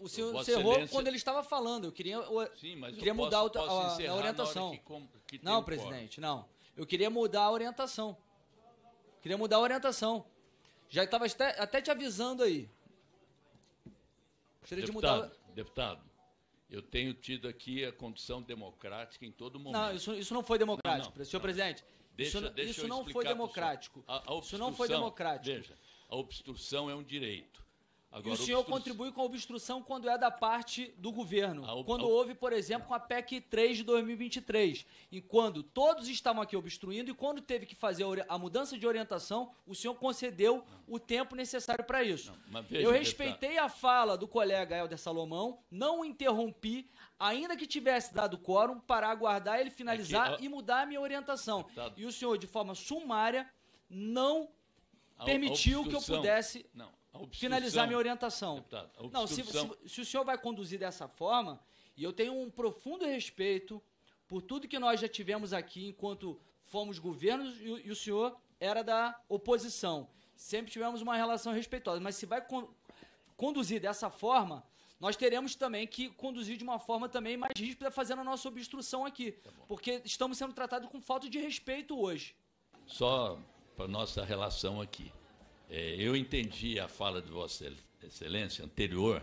o senhor Vossa encerrou Excelência... quando ele estava falando. Eu queria, eu, Sim, mas queria posso, mudar posso a, a, orientação. Que com, que não, presidente, não. Eu queria mudar a orientação. Queria mudar a orientação. Já estava até, até, te avisando aí. Gostaria deputado, de mudar. Deputado, eu tenho tido aqui a condição democrática em todo momento. Não, isso, isso não foi democrático, não, não, senhor não. presidente. Deixa, isso, deixa isso, isso não foi democrático. isso não foi democrático. Veja, a obstrução é um direito Agora, e o senhor obstru... contribui com a obstrução quando é da parte do governo. Ob... Quando houve, por exemplo, com a PEC 3 de 2023. E quando todos estavam aqui obstruindo e quando teve que fazer a mudança de orientação, o senhor concedeu não. o tempo necessário para isso. Não, veja, Eu respeitei a fala do colega Helder Salomão, não o interrompi, ainda que tivesse dado quórum, para aguardar ele finalizar é e mudar a minha orientação. Deputado. E o senhor, de forma sumária, não a, permitiu a que eu pudesse. Não finalizar minha orientação. Deputado, não, se, se, se o senhor vai conduzir dessa forma, e eu tenho um profundo respeito por tudo que nós já tivemos aqui enquanto fomos governos e, e o senhor era da oposição. Sempre tivemos uma relação respeitosa, mas se vai con conduzir dessa forma, nós teremos também que conduzir de uma forma também mais rígida, fazendo a nossa obstrução aqui, tá porque estamos sendo tratados com falta de respeito hoje. Só para nossa relação aqui. É, eu entendi a fala de Vossa Excelência anterior,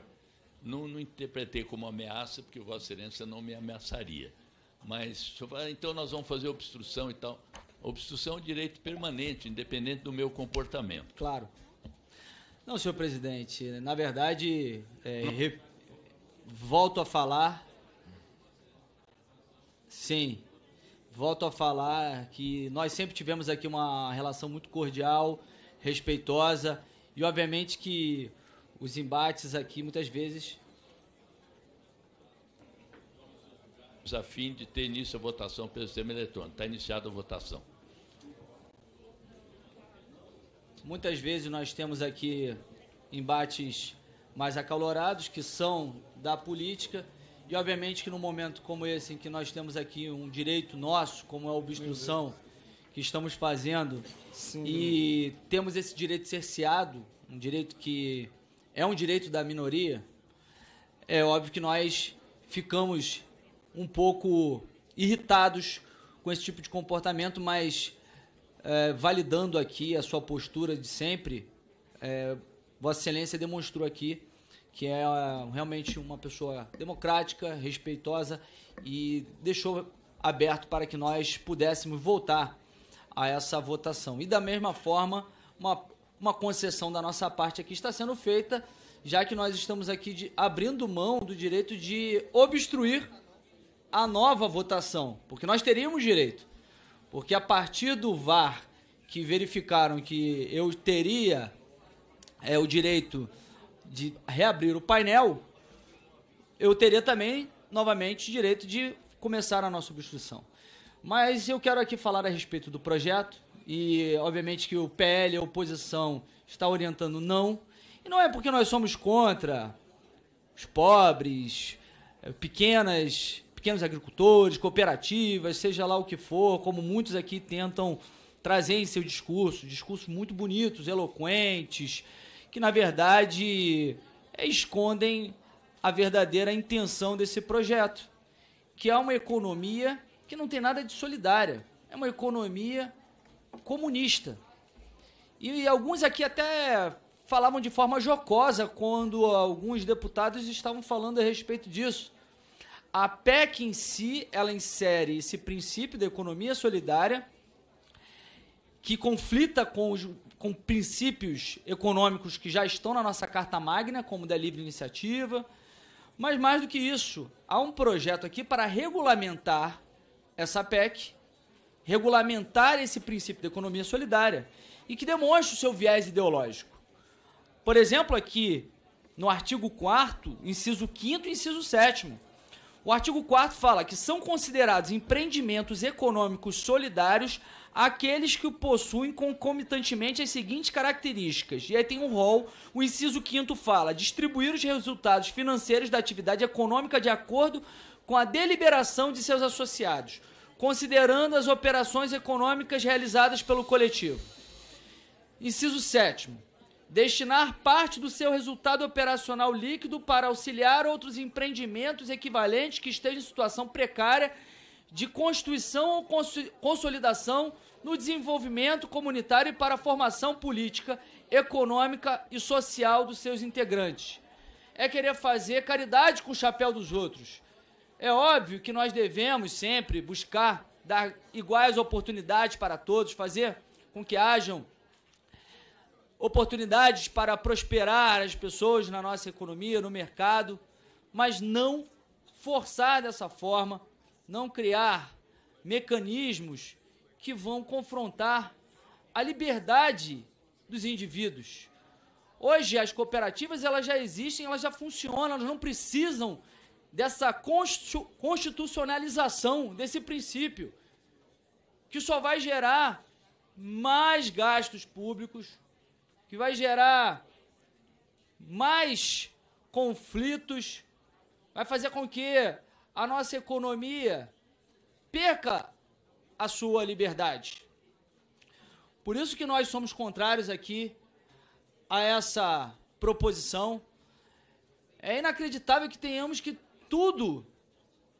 não, não, interpretei como ameaça, porque Vossa Excelência não me ameaçaria. Mas, então nós vamos fazer obstrução e tal. Obstrução é um direito permanente, independente do meu comportamento. Claro. Não, senhor presidente, na verdade, é, re... volto a falar. Sim, volto a falar que nós sempre tivemos aqui uma relação muito cordial respeitosa. E obviamente que os embates aqui muitas vezes. A fim de ter início a votação pelo sistema eletrônico. Está iniciada a votação. Muitas vezes nós temos aqui embates mais acalorados, que são da política. E obviamente que num momento como esse, em que nós temos aqui um direito nosso, como é a obstrução que estamos fazendo Sim. e temos esse direito cerceado, um direito que é um direito da minoria, é óbvio que nós ficamos um pouco irritados com esse tipo de comportamento, mas é, validando aqui a sua postura de sempre, é, Vossa Excelência demonstrou aqui que é realmente uma pessoa democrática, respeitosa e deixou aberto para que nós pudéssemos voltar a essa votação. E da mesma forma, uma, uma concessão da nossa parte aqui está sendo feita, já que nós estamos aqui de, abrindo mão do direito de obstruir a nova votação, porque nós teríamos direito. Porque a partir do VAR que verificaram que eu teria é, o direito de reabrir o painel, eu teria também, novamente, direito de começar a nossa obstrução. Mas eu quero aqui falar a respeito do projeto e, obviamente, que o PL, a oposição, está orientando não. E não é porque nós somos contra os pobres, eh, pequenas, pequenos agricultores, cooperativas, seja lá o que for, como muitos aqui tentam trazer em seu discurso, discursos muito bonitos, eloquentes, que na verdade eh, escondem a verdadeira intenção desse projeto, que é uma economia que não tem nada de solidária. É uma economia comunista. E, e alguns aqui até falavam de forma jocosa quando alguns deputados estavam falando a respeito disso. A PEC em si, ela insere esse princípio da economia solidária que conflita com, os, com princípios econômicos que já estão na nossa Carta Magna, como da livre iniciativa. Mas mais do que isso, há um projeto aqui para regulamentar essa PEC, regulamentar esse princípio da economia solidária e que demonstre o seu viés ideológico. Por exemplo, aqui no artigo 4, inciso 5 e inciso 7. O artigo 4 fala que são considerados empreendimentos econômicos solidários aqueles que possuem concomitantemente as seguintes características. E aí tem um rol. O inciso 5 fala: distribuir os resultados financeiros da atividade econômica de acordo com a deliberação de seus associados considerando as operações econômicas realizadas pelo coletivo. Inciso 7. Destinar parte do seu resultado operacional líquido para auxiliar outros empreendimentos equivalentes que estejam em situação precária de constituição ou consolidação no desenvolvimento comunitário e para a formação política, econômica e social dos seus integrantes. É querer fazer caridade com o chapéu dos outros é óbvio que nós devemos sempre buscar dar iguais oportunidades para todos, fazer com que hajam oportunidades para prosperar as pessoas na nossa economia, no mercado, mas não forçar dessa forma, não criar mecanismos que vão confrontar a liberdade dos indivíduos. Hoje as cooperativas elas já existem, elas já funcionam, elas não precisam dessa constitucionalização desse princípio, que só vai gerar mais gastos públicos, que vai gerar mais conflitos, vai fazer com que a nossa economia perca a sua liberdade. Por isso que nós somos contrários aqui a essa proposição. É inacreditável que tenhamos que tudo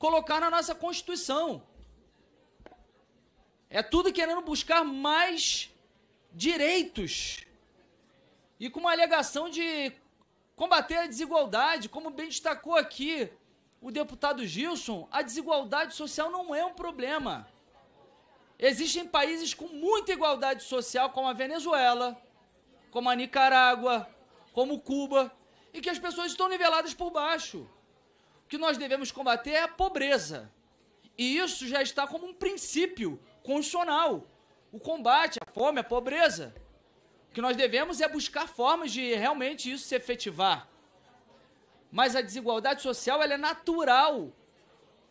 colocar na nossa Constituição. É tudo querendo buscar mais direitos. E com uma alegação de combater a desigualdade, como bem destacou aqui o deputado Gilson, a desigualdade social não é um problema. Existem países com muita igualdade social, como a Venezuela, como a Nicarágua, como Cuba, e que as pessoas estão niveladas por baixo que nós devemos combater é a pobreza. E isso já está como um princípio constitucional. O combate à fome, à pobreza. O que nós devemos é buscar formas de realmente isso se efetivar. Mas a desigualdade social ela é natural.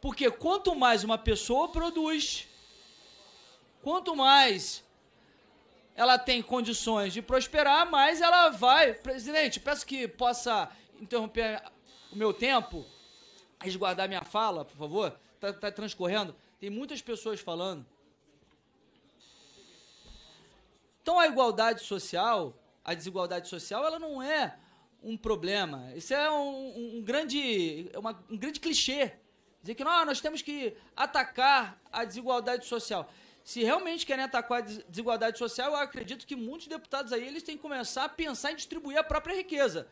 Porque quanto mais uma pessoa produz, quanto mais ela tem condições de prosperar, mais ela vai. Presidente, peço que possa interromper o meu tempo resguardar minha fala, por favor? Tá, tá transcorrendo? Tem muitas pessoas falando. Então a igualdade social, a desigualdade social, ela não é um problema. Isso é um, um grande, é uma, um grande clichê. Dizer que não, ah, nós temos que atacar a desigualdade social. Se realmente querem atacar a desigualdade social, eu acredito que muitos deputados aí eles têm que começar a pensar em distribuir a própria riqueza.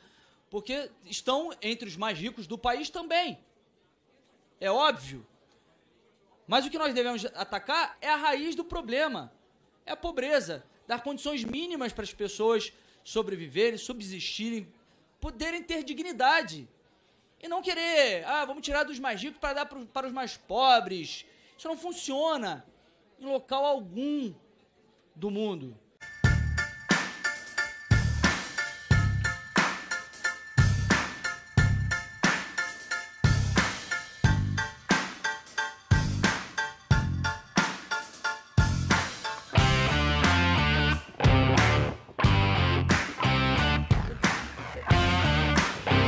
Porque estão entre os mais ricos do país também é óbvio. Mas o que nós devemos atacar é a raiz do problema. É a pobreza. Dar condições mínimas para as pessoas sobreviverem, subsistirem, poderem ter dignidade. E não querer, ah, vamos tirar dos mais ricos para dar pro, para os mais pobres. Isso não funciona em local algum do mundo.